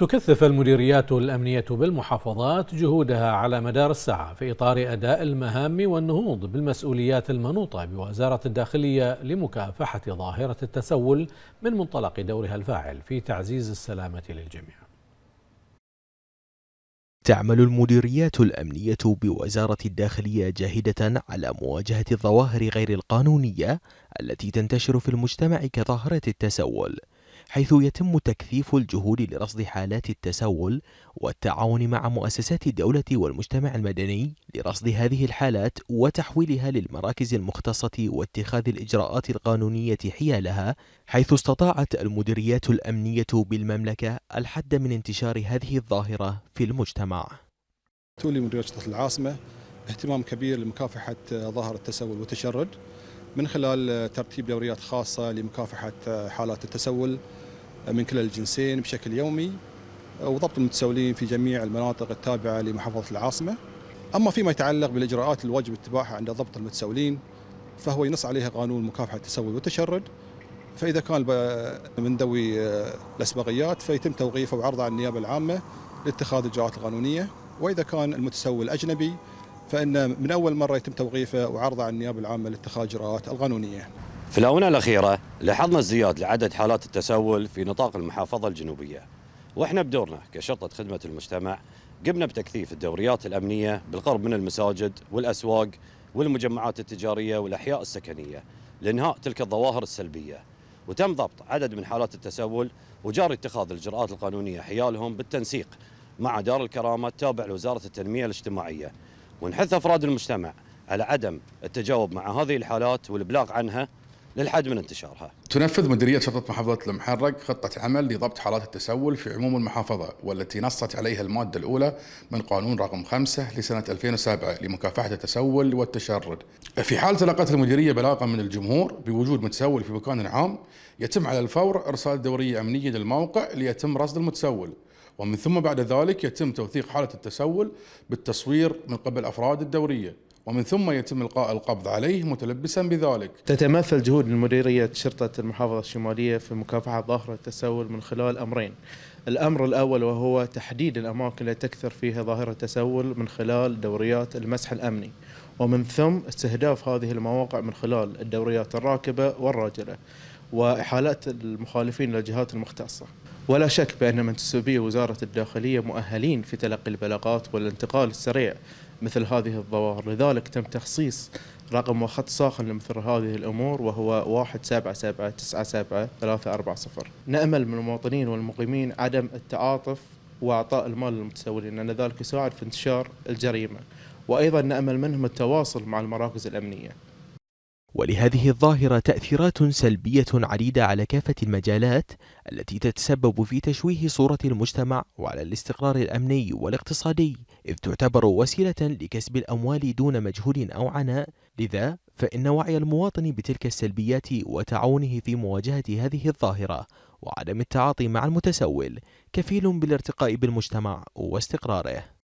تكثف المديريات الأمنية بالمحافظات جهودها على مدار الساعة في إطار أداء المهام والنهوض بالمسؤوليات المنوطة بوزارة الداخلية لمكافحة ظاهرة التسول من منطلق دورها الفاعل في تعزيز السلامة للجميع. تعمل المديريات الأمنية بوزارة الداخلية جاهدة على مواجهة الظواهر غير القانونية التي تنتشر في المجتمع كظاهرة التسول حيث يتم تكثيف الجهود لرصد حالات التسول والتعاون مع مؤسسات الدولة والمجتمع المدني لرصد هذه الحالات وتحويلها للمراكز المختصة واتخاذ الإجراءات القانونية حيالها حيث استطاعت المديريات الأمنية بالمملكة الحد من انتشار هذه الظاهرة في المجتمع تولي مديرية العاصمة اهتمام كبير لمكافحة ظاهرة التسول والتشرد من خلال ترتيب دوريات خاصة لمكافحة حالات التسول من كلا الجنسين بشكل يومي وضبط المتسولين في جميع المناطق التابعة لمحافظة العاصمة أما فيما يتعلق بالإجراءات الواجب اتباعها عند ضبط المتسولين فهو ينص عليها قانون مكافحة التسول والتشرد فإذا كان من ذوي آه، الأسبقيات فيتم توقيفه وعرضه على النيابة العامة لاتخاذ الإجراءات القانونية وإذا كان المتسول أجنبي فإن من أول مرة يتم توقيفه وعرضه على النيابة العامة لاتخاذ الإجراءات القانونية في الآونة الأخيرة لاحظنا ازدياد لعدد حالات التسول في نطاق المحافظة الجنوبية واحنا بدورنا كشرطة خدمة المجتمع قمنا بتكثيف الدوريات الأمنية بالقرب من المساجد والأسواق والمجمعات التجارية والأحياء السكنية لإنهاء تلك الظواهر السلبية وتم ضبط عدد من حالات التسول وجاري اتخاذ الإجراءات القانونية حيالهم بالتنسيق مع دار الكرامة التابع لوزارة التنمية الاجتماعية ونحث أفراد المجتمع على عدم التجاوب مع هذه الحالات والإبلاغ عنها للحد من انتشارها. تنفذ مديرية شرطة محافظة المحرق خطة عمل لضبط حالات التسول في عموم المحافظة والتي نصت عليها المادة الأولى من قانون رقم 5 لسنة 2007 لمكافحة التسول والتشرد. في حال تلقت المديرية بلاغا من الجمهور بوجود متسول في مكان عام يتم على الفور إرسال دورية أمنية للموقع ليتم رصد المتسول. ومن ثم بعد ذلك يتم توثيق حالة التسول بالتصوير من قبل أفراد الدورية ومن ثم يتم القاء القبض عليه متلبسا بذلك. تتمثل جهود المديريه شرطه المحافظه الشماليه في مكافحه ظاهره التسول من خلال امرين. الامر الاول وهو تحديد الاماكن التي تكثر فيها ظاهره التسول من خلال دوريات المسح الامني. ومن ثم استهداف هذه المواقع من خلال الدوريات الراكبه والراجله. وإحالات المخالفين للجهات المختصة ولا شك بأن منتسبي وزارة الداخلية مؤهلين في تلقي البلاغات والانتقال السريع مثل هذه الظواهر لذلك تم تخصيص رقم وخط ساخن لمثل هذه الأمور وهو 177977340 نأمل من المواطنين والمقيمين عدم التعاطف وإعطاء المال للمتسولين لأن ذلك يساعد في انتشار الجريمة وأيضا نأمل منهم التواصل مع المراكز الأمنية ولهذه الظاهرة تأثيرات سلبية عديدة على كافة المجالات التي تتسبب في تشويه صورة المجتمع وعلى الاستقرار الأمني والاقتصادي إذ تعتبر وسيلة لكسب الأموال دون مجهود أو عناء لذا فإن وعي المواطن بتلك السلبيات وتعاونه في مواجهة هذه الظاهرة وعدم التعاطي مع المتسول كفيل بالارتقاء بالمجتمع واستقراره